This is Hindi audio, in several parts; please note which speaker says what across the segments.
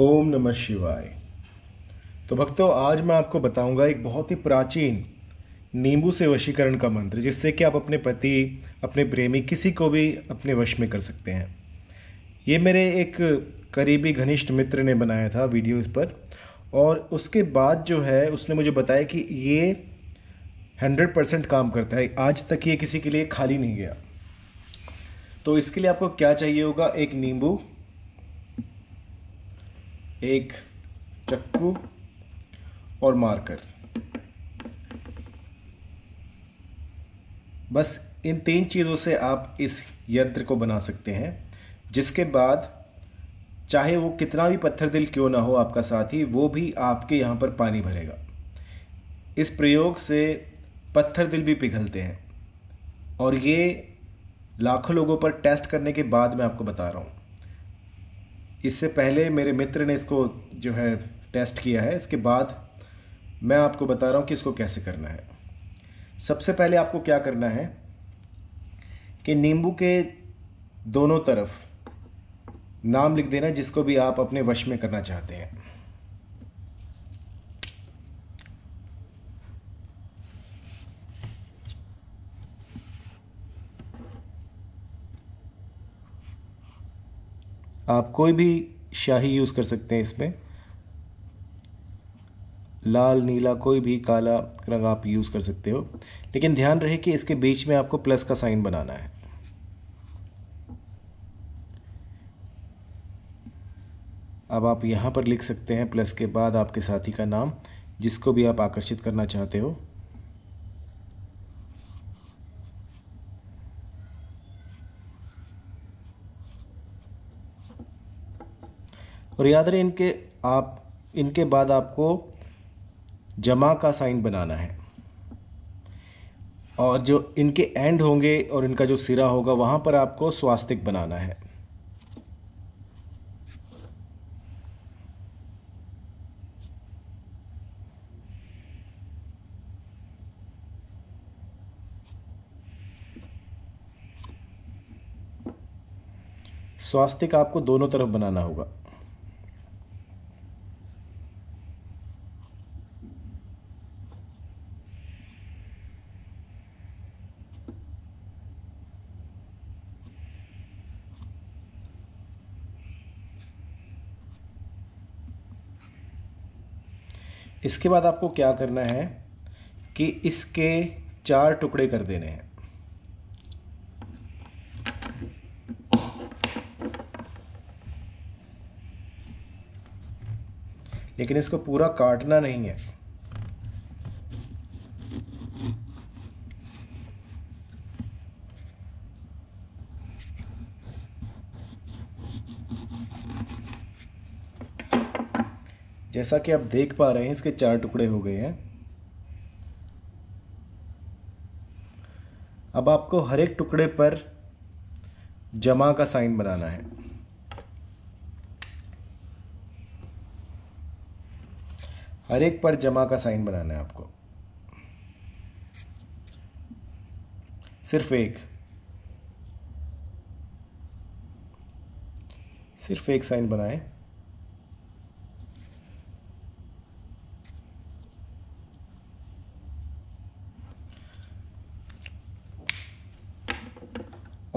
Speaker 1: ओम नमः शिवाय तो भक्तों आज मैं आपको बताऊंगा एक बहुत ही प्राचीन नींबू से वशीकरण का मंत्र जिससे कि आप अपने पति अपने प्रेमी किसी को भी अपने वश में कर सकते हैं ये मेरे एक करीबी घनिष्ठ मित्र ने बनाया था वीडियोस पर और उसके बाद जो है उसने मुझे बताया कि ये हंड्रेड परसेंट काम करता है आज तक ये किसी के लिए खाली नहीं गया तो इसके लिए आपको क्या चाहिए होगा एक नींबू एक चक्कू और मार्कर बस इन तीन चीज़ों से आप इस यंत्र को बना सकते हैं जिसके बाद चाहे वो कितना भी पत्थर दिल क्यों ना हो आपका साथी वो भी आपके यहाँ पर पानी भरेगा इस प्रयोग से पत्थर दिल भी पिघलते हैं और ये लाखों लोगों पर टेस्ट करने के बाद मैं आपको बता रहा हूँ इससे पहले मेरे मित्र ने इसको जो है टेस्ट किया है इसके बाद मैं आपको बता रहा हूँ कि इसको कैसे करना है सबसे पहले आपको क्या करना है कि नींबू के दोनों तरफ नाम लिख देना जिसको भी आप अपने वश में करना चाहते हैं आप कोई भी शाही यूज़ कर सकते हैं इसमें लाल नीला कोई भी काला रंग आप यूज़ कर सकते हो लेकिन ध्यान रहे कि इसके बीच में आपको प्लस का साइन बनाना है अब आप यहाँ पर लिख सकते हैं प्लस के बाद आपके साथी का नाम जिसको भी आप आकर्षित करना चाहते हो और याद रहे इनके आप इनके बाद आपको जमा का साइन बनाना है और जो इनके एंड होंगे और इनका जो सिरा होगा वहाँ पर आपको स्वास्तिक बनाना है स्वास्तिक आपको दोनों तरफ बनाना होगा इसके बाद आपको क्या करना है कि इसके चार टुकड़े कर देने हैं लेकिन इसको पूरा काटना नहीं है जैसा कि आप देख पा रहे हैं इसके चार टुकड़े हो गए हैं अब आपको हर एक टुकड़े पर जमा का साइन बनाना है हर एक पर जमा का साइन बनाना है आपको सिर्फ एक सिर्फ एक साइन बनाएं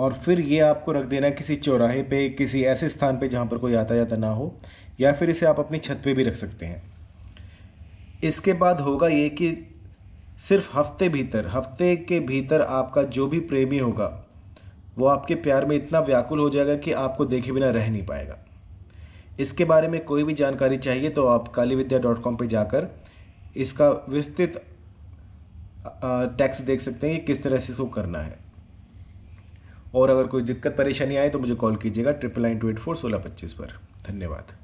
Speaker 1: और फिर ये आपको रख देना है किसी चौराहे पे किसी ऐसे स्थान पे जहाँ पर कोई आता जाता ना हो या फिर इसे आप अपनी छत पे भी रख सकते हैं इसके बाद होगा ये कि सिर्फ हफ्ते भीतर हफ्ते के भीतर आपका जो भी प्रेमी होगा वो आपके प्यार में इतना व्याकुल हो जाएगा कि आपको देखे बिना रह नहीं पाएगा इसके बारे में कोई भी जानकारी चाहिए तो आप काली विद्या डॉट कॉम पर जाकर इसका विस्तृत टैक्स देख सकते हैं कि किस तरह से इसको करना है और अगर कोई दिक्कत परेशानी आए तो मुझे कॉल कीजिएगा triple nine two eight four सोलह पच्चीस पर धन्यवाद